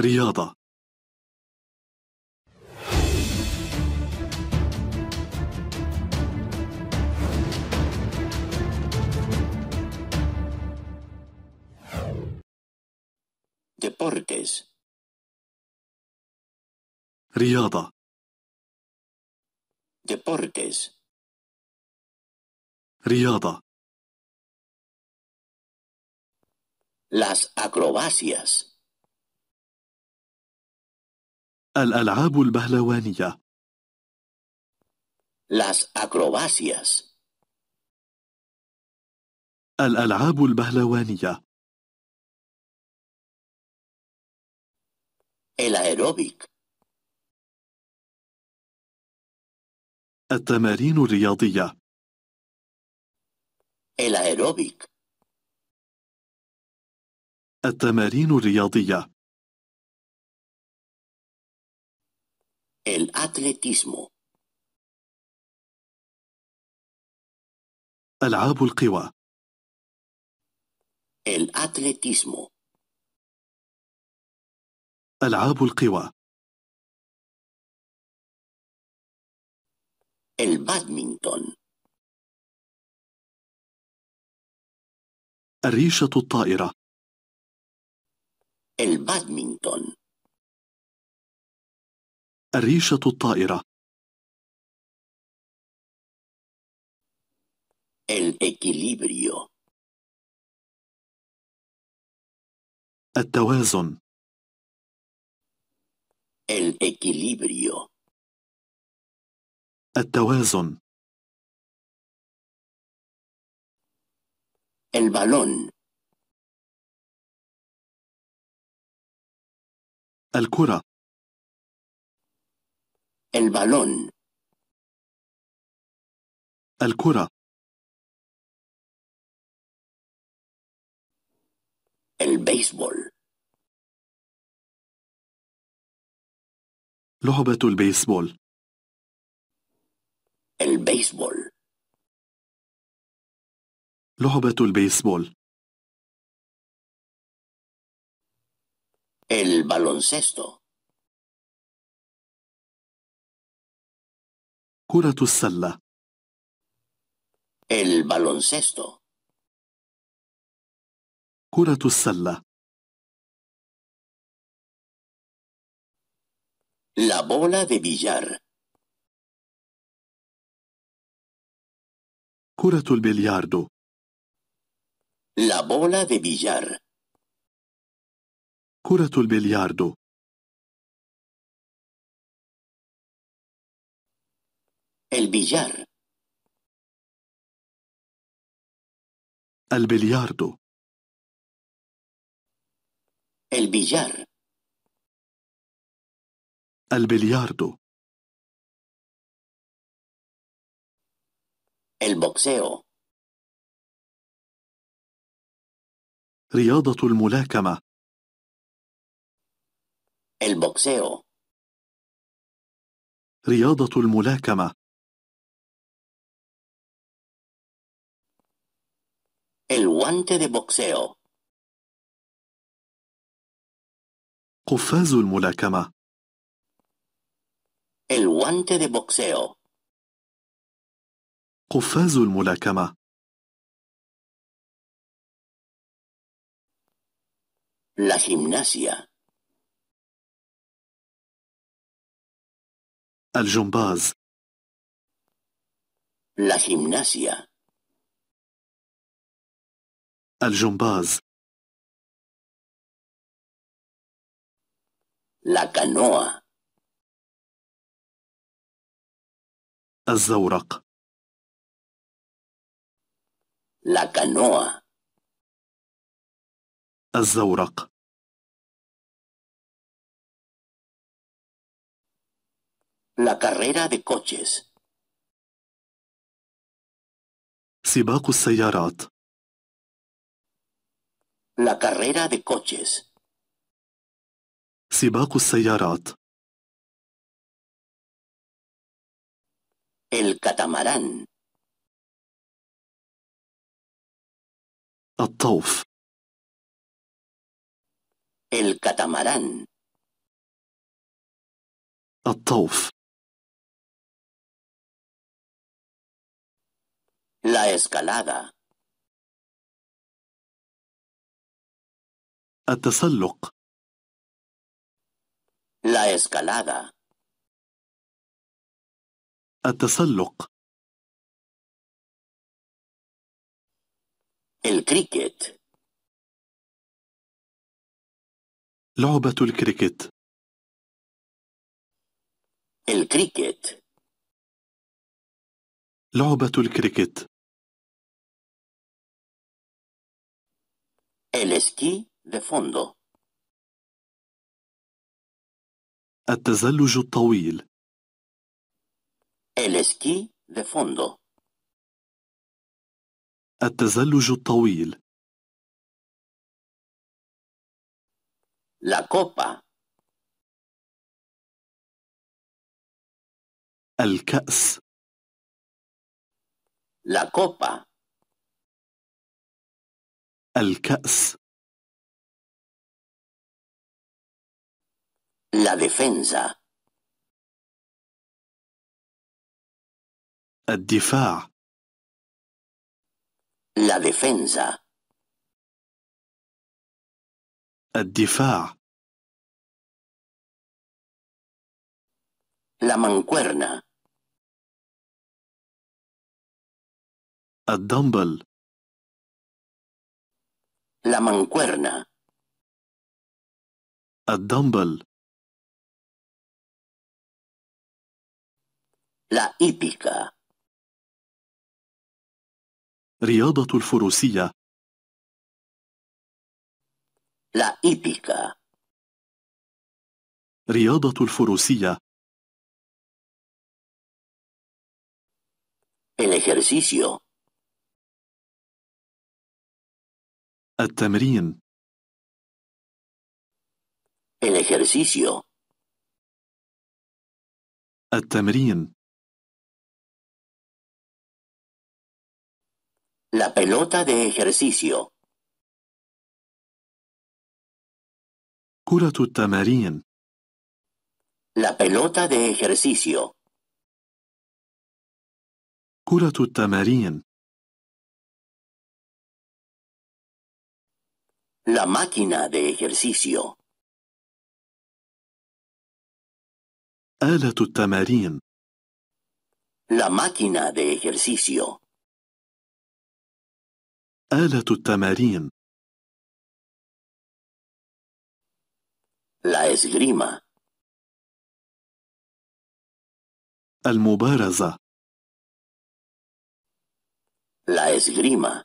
رياضة Deportes رياضة Deportes رياضة Las acrobacias الألعاب البهلوانية Las acrobacias الألعاب البهلوانية El aeróbic التمارين الرياضية El aeróbic التمارين الرياضية El atletismo. ألعاب القوى El atletismo. ألعاب القوى El badminton. الريشة الطائرة. El badminton. الريشة الطائرة الإكيليبريو التوازن الإكيليبريو التوازن البالون الكرة el balón la cura el béisbol la hoguera del el béisbol la hoguera del el baloncesto cura el baloncesto cura tu la bola de billar cura tu el la bola de billar cura tu el البيجار البلياردو البيجار البلياردو البوكسيو رياضة الملاكمة البوكسيو رياضة الملاكمة guante de boxeo. قفاز الملاكمة El guante de boxeo. قفاز الملاكمة La gimnasia. الجمباز La gimnasia. الجمباز لا كانوا الزورق لا كانوا الزورق لا carrera de coches. سباق السيارات La carrera de coches. سباق السيارات. El catamarán. الطوف. El catamarán. الطوف. La escalada. التسلق La escalada. التسلق الكريكت. لعبة الكريكت. الكريكت. لعبة الكريكت. الاسكي. de fondo التزلج الطويل el esquí de fondo التزلج الطويل la copa الكأس la copa الكأس La defensa. الدفاع La defensa. الدفاع La mancuerna. الدمبل La mancuerna. الدمبل La hipica. رياضة الفروسية La hipica. رياضة الفروسية El ejercicio. التمرين El ejercicio. التمرين La pelota de ejercicio. كرة التمارين. La pelota de ejercicio. tu التمارين. La máquina de ejercicio. آلة التمارين. La máquina de ejercicio. آلة التمارين La esgrima المبارزة La esgrima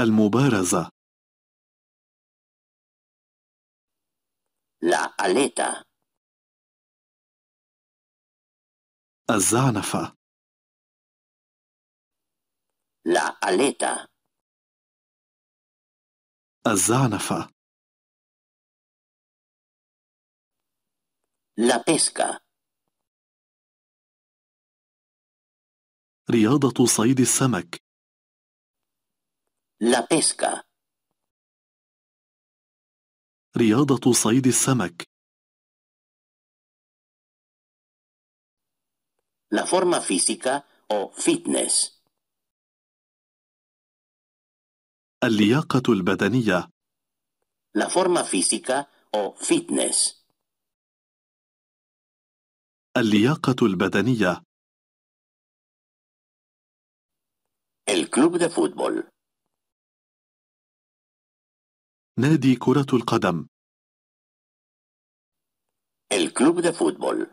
المبارزة La aleta الزعنفة La aleta. الزعنفة La pesca. رياضة صيد السمك La pesca. رياضة صيد السمك La forma física o fitness. اللياقة البدنية La forma física o fitness اللياقة البدنية El club de fútbol نادي كرة القدم El club de fútbol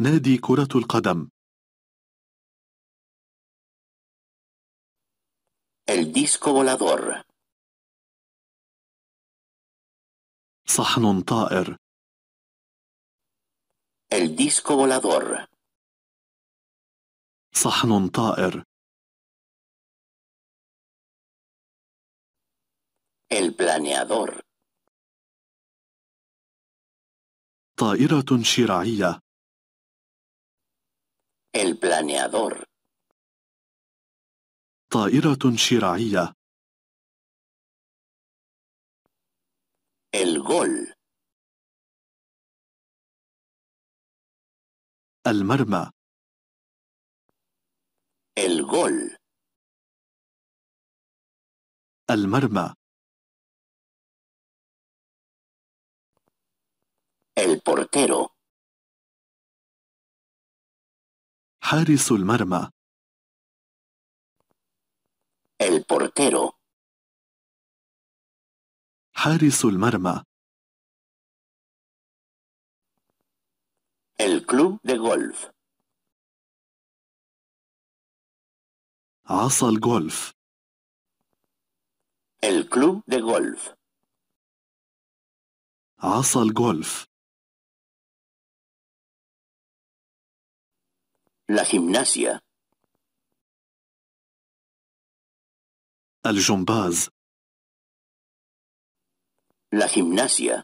نادي كرة القدم disco volador صحن طائر El disco volador صحن طائر El planeador طائرة شراعية El planeador طائرة شراعية. الغول المرمى. الغول المرمى. البورتيرو حارس المرمى. El portero. حارس المرمى. El club de golf. Asal golf. El club de golf. Asal golf. La gimnasia. الجمباز La gimnasia.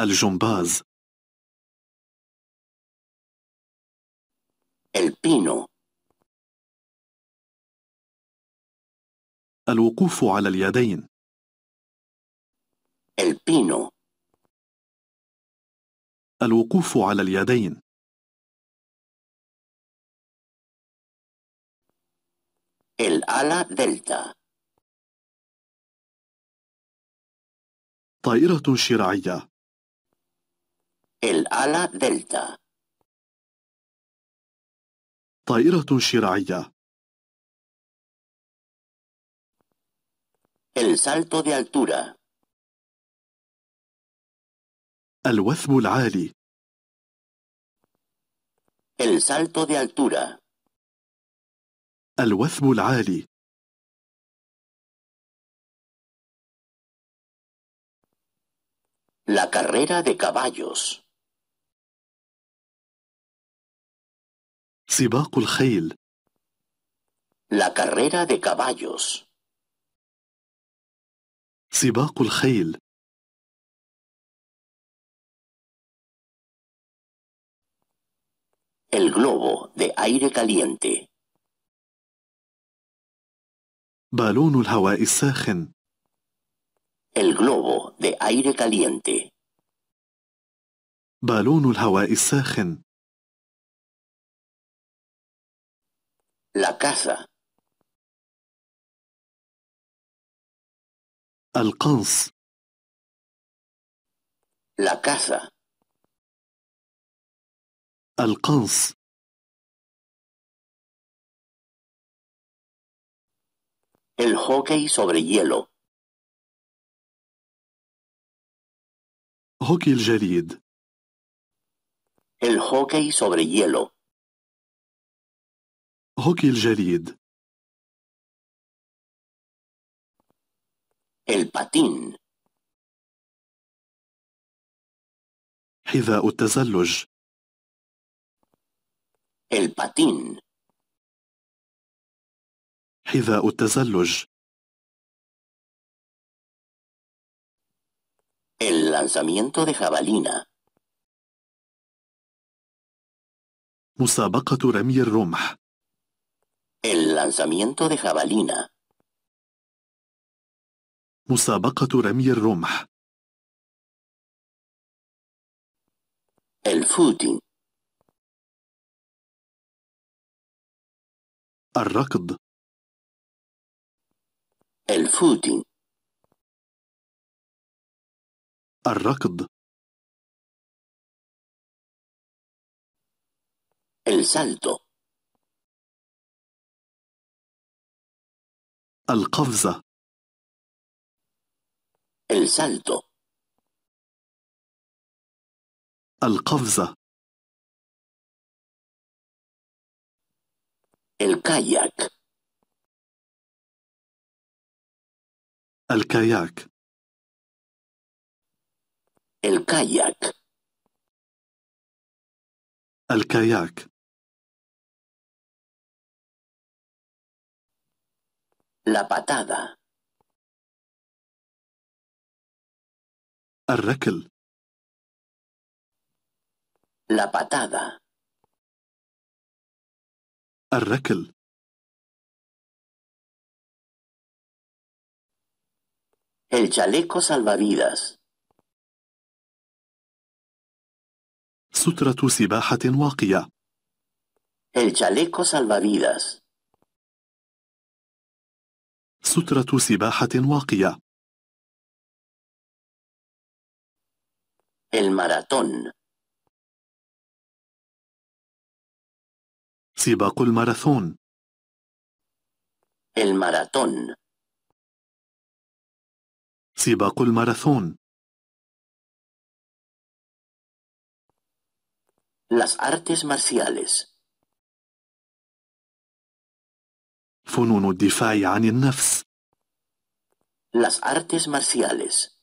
الجمباز El pino. الوقوف على اليدين El pino. الوقوف على اليدين El ala delta. طائرة شراعية El ala delta. طائرة شراعية El salto de altura الوثب العالي El salto de altura La carrera de caballos. La carrera de caballos. سباق El globo de aire caliente. بالون الهواء الساخن. El globo de aire caliente. بالون الهواء الساخن. La casa. القنص. La casa. القنص. el hockey sobre hielo Hockey el jarid. el hockey sobre hielo Hockey el jarid. el patín حذاء التزلج el patín حذاء التزلج El lanzamiento de jabalina. مسابقة رمي الرمح. El lanzamiento de jabalina. مسابقة رمي الرمح. El footing. الركض. الفوتين الركض السالتو القفزة السالتو القفزة الكاياك الكاياك الكاياك الكاياك La الركل La الركل El chaleco salvavidas. سترة سباحة واقية. El chaleco salvavidas. سترة سباحة واقية. El maratón. سباق الماراثون. El maratón. سباق الماراثون Las artes marciales. فنون الدفاع عن النفس. Las artes marciales.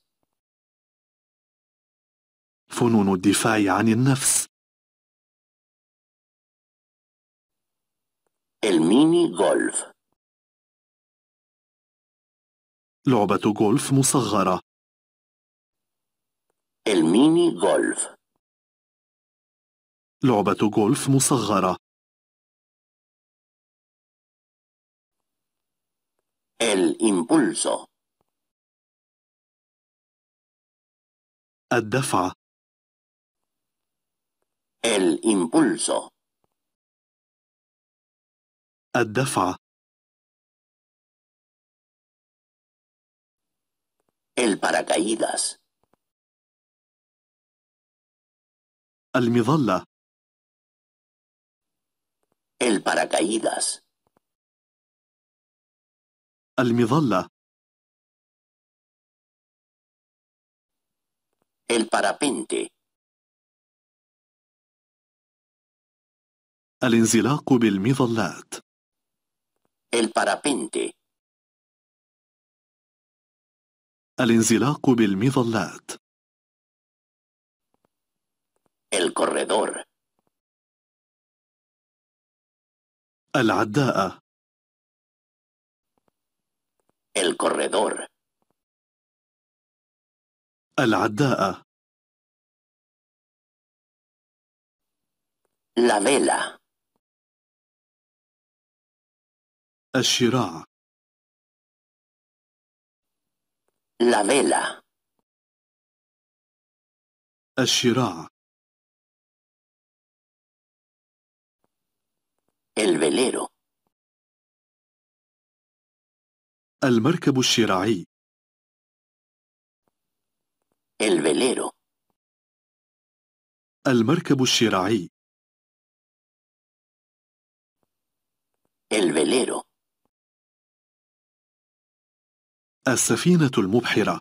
فنون الدفاع عن النفس. الميني غولف. لعبة غولف مصغرة الميني غولف لعبة غولف مصغرة الإمبولسو الدفع الإمبولسو الدفع El paracaídas. المظلة El paracaídas. المظلة El parapente. الانزلاق بالمظلات El parapente. الانزلاق بالمظلات الكوريدور العداء العداءة العداء لا العداءة La vela الشراع La vela. الشراع El velero. المركب الشراعي El velero. المركب الشراعي El velero. السفينة المبحرة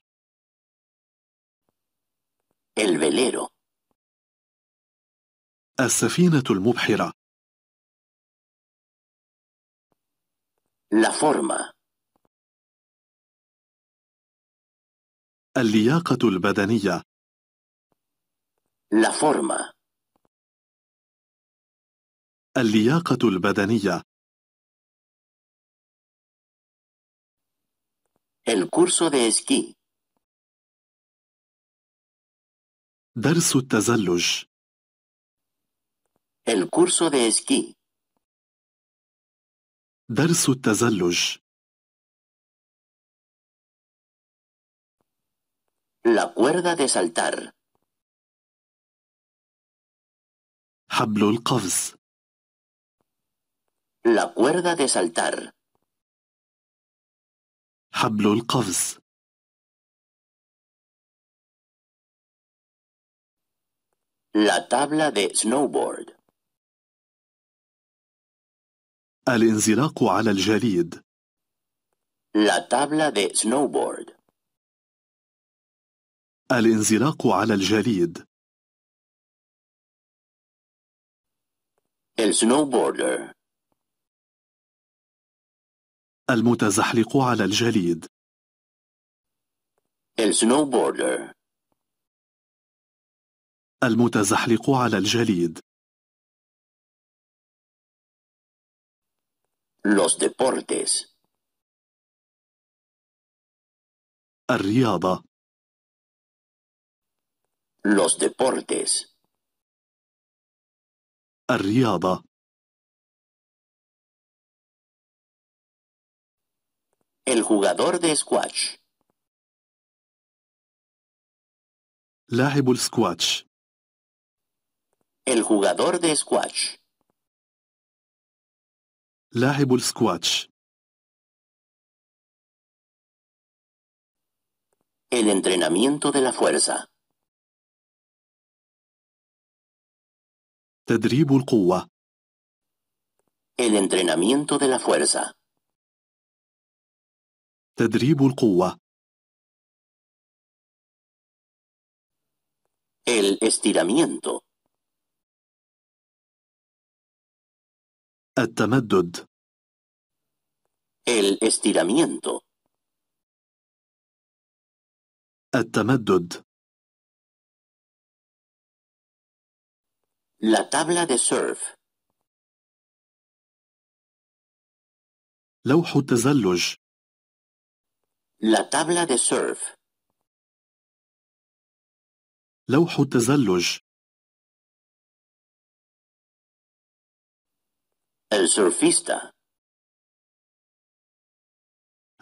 El velero السفينة المبحرة La forma اللياقة البدنية La forma اللياقة البدنية El curso de esquí. درس التزلج. El curso de esquí. درس التزلج. La cuerda de saltar. حبل القفز. La cuerda de saltar. حبل القفز La tabla de snowboard. الانزلاق على الجليد. La tabla de snowboard. الانزلاق على الجليد. El snowboarder. المتزحلق على الجليد السنوبوردر المتزحلق على الجليد Los deportes. الرياضة. Los deportes. الرياضة. El jugador de squash. لاعب السكواتش. El jugador de squash. لاعب السكواتش. El entrenamiento de la fuerza. تدريب القوة. El entrenamiento de la fuerza. تدريب القوة El estiramiento التمدد El estiramiento التمدد La tabla de surf لوح التزلج La tabla de surf. لوح التزلج. El surfista.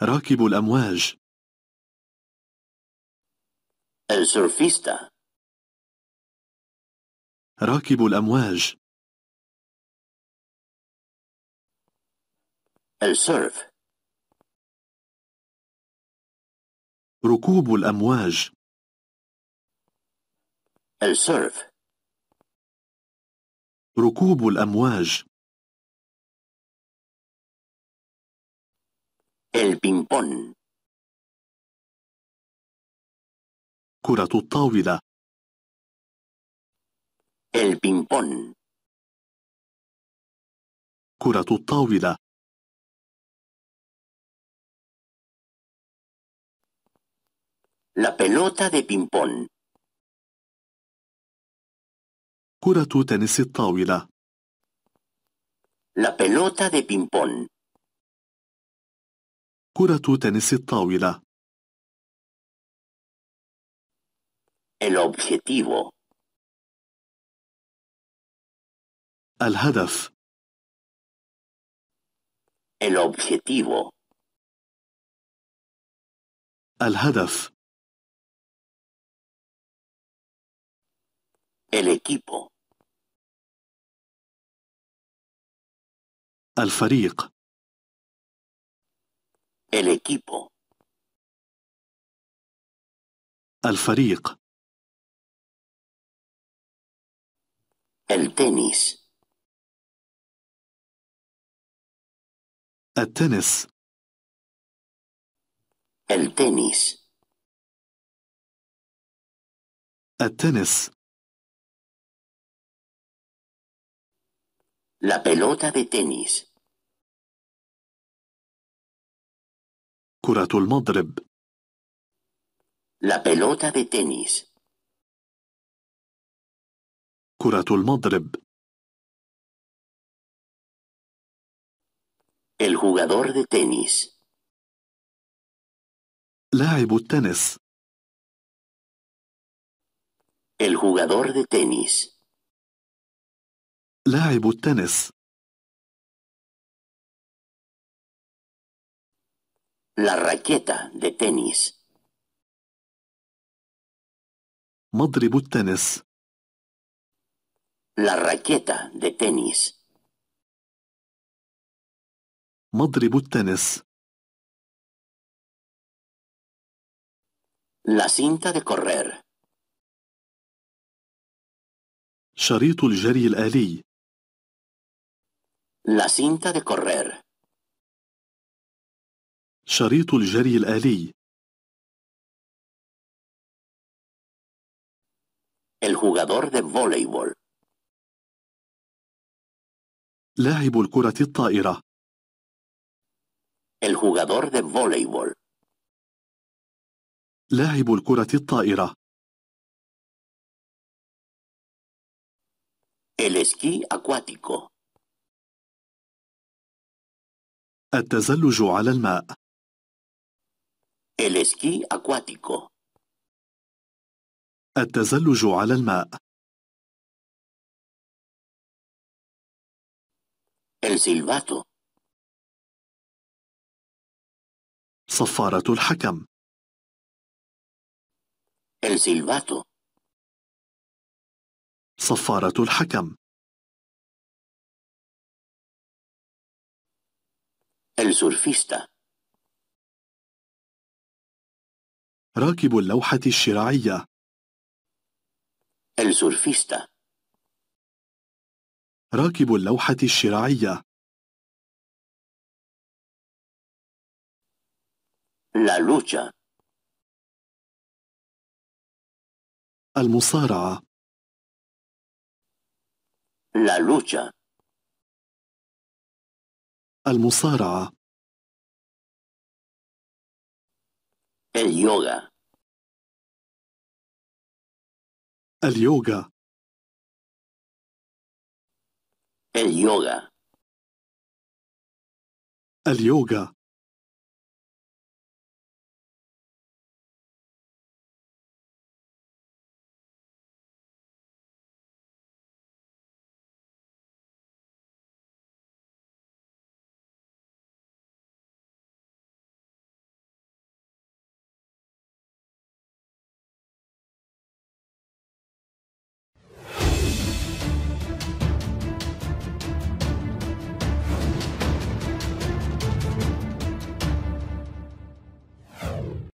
راكب الأمواج. El surfista. راكب الأمواج. El surf. ركوب الأمواج السيرف ركوب الأمواج البينبون كرة الطاولة البينبون كرة الطاولة La pelota de ping-pong. كرة تنس الطاولة. La pelota de ping-pong. كرة تنس الطاولة. El objetivo. الهدف. El objetivo. الهدف. El equipo. الفريق. El equipo. الفريق. El tenis. التنس. El tenis. التنس. La pelota de tenis. كرة المضرب. La pelota de tenis. كرة El jugador de tenis. لاعب التنس. El jugador de tenis. لاعب التنس La raqueta de tenis. مضرب التنس. La raqueta de tenis. مضرب التنس. La cinta de correr. شريط الجري الآلي. La cinta de correr. شريط الجري الآلي. El jugador de voleibol. لاعب الكرة الطائرة. El jugador de voleibol. لاعب الكرة الطائرة. El esquí acuático. التزلج على الماء El اكواتيكو التزلج على الماء El صفارة الحكم El صفارة الحكم El surfista راكب اللوحة الشراعية El surfista راكب اللوحة الشراعية La lucha المصارعة La lucha المصارعة اليوغا اليوغا اليوغا اليوغا